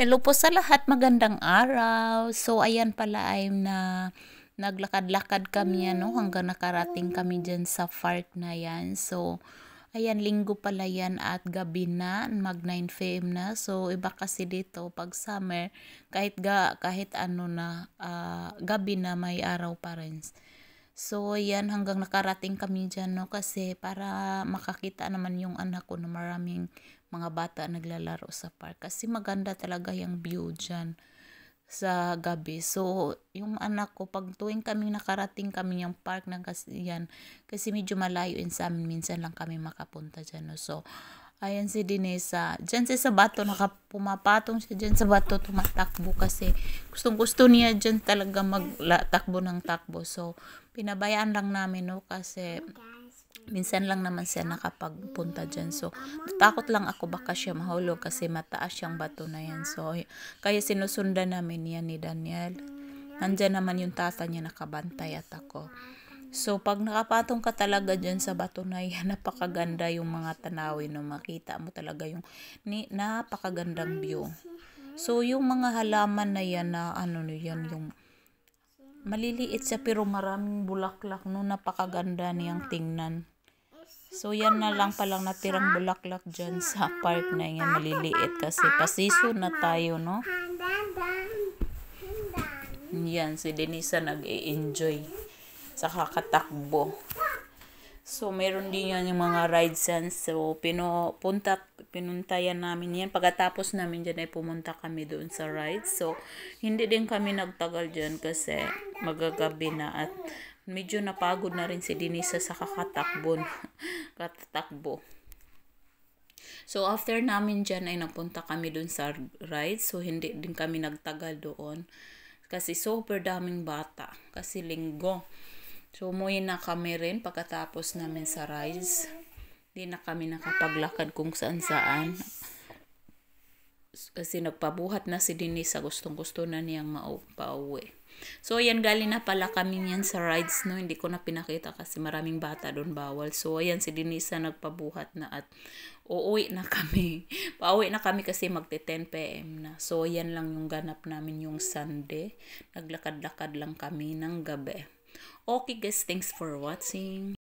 Hello po sa lahat, magandang araw. So ayan pala I'm na naglakad-lakad kami ano hanggang nakarating kami diyan sa park na yan. So ayan linggo pala yan at gabi na, mag 9 pm na. So iba kasi dito pag summer kahit ga, kahit ano na uh, gabi na may araw pa rin. So, yan hanggang nakarating kami dyan, no? Kasi para makakita naman yung anak ko na maraming mga bata naglalaro sa park. Kasi maganda talaga yung view dyan sa gabi. So, yung anak ko, pag tuwing kami nakarating kami yung park ng kasi yan, kasi medyo malayo in sa amin, minsan lang kami makapunta dyan. No? So, Ayan si Dinesa. Diyan siya sa bato. Nakapumapatong siya dyan sa bato. Tumatakbo kasi. Gustong gusto niya diyan talaga magtakbo ng takbo. So, pinabayaan lang namin no. Kasi minsan lang naman siya nakapagpunta diyan. So, natakot lang ako baka siya mahulog kasi mataas yung bato na yan. So, kaya sinusundan namin yan ni Daniel. Nandyan naman yung tata niya nakabantay at ako. So, pag nakapatong ka talaga dyan sa bato na yan, napakaganda yung mga tanawin na makita mo talaga yung ni, napakagandang view. So, yung mga halaman na yan na ano yan yung maliliit siya pero maraming bulaklak no, napakaganda niyang tingnan. So, yan na lang palang natirang bulaklak dyan sa park na yan, maliliit kasi pasiso na tayo, no? Yan, si Denisa nag-i-enjoy sa kakatakbo. So, meron din yan yung mga ride yan. So, pinupunta, pinuntayan namin yan. Pagkatapos namin dyan ay pumunta kami doon sa ride. So, hindi din kami nagtagal dyan kasi magagabi na at medyo napagod na rin si Denise sa kakatakbo. kakatakbo. So, after namin dyan ay napunta kami doon sa ride. So, hindi din kami nagtagal doon. Kasi super daming bata. Kasi linggo. So, umuwi na kami rin pagkatapos namin sa rides. Hindi na kami nakapaglakad kung saan-saan. Kasi nagpabuhat na si Denise sa gustong-gusto na niyang mauwi. So, ayan, galing na pala kami niyan sa rides, no? Hindi ko na pinakita kasi maraming bata doon bawal. So, ayan, si Denisa nagpabuhat na at uuwi na kami. Pauwi na kami kasi magte 10pm na. So, ayan lang yung ganap namin yung Sunday. Naglakad-lakad lang kami ng gabi. Okay guys, thanks for watching.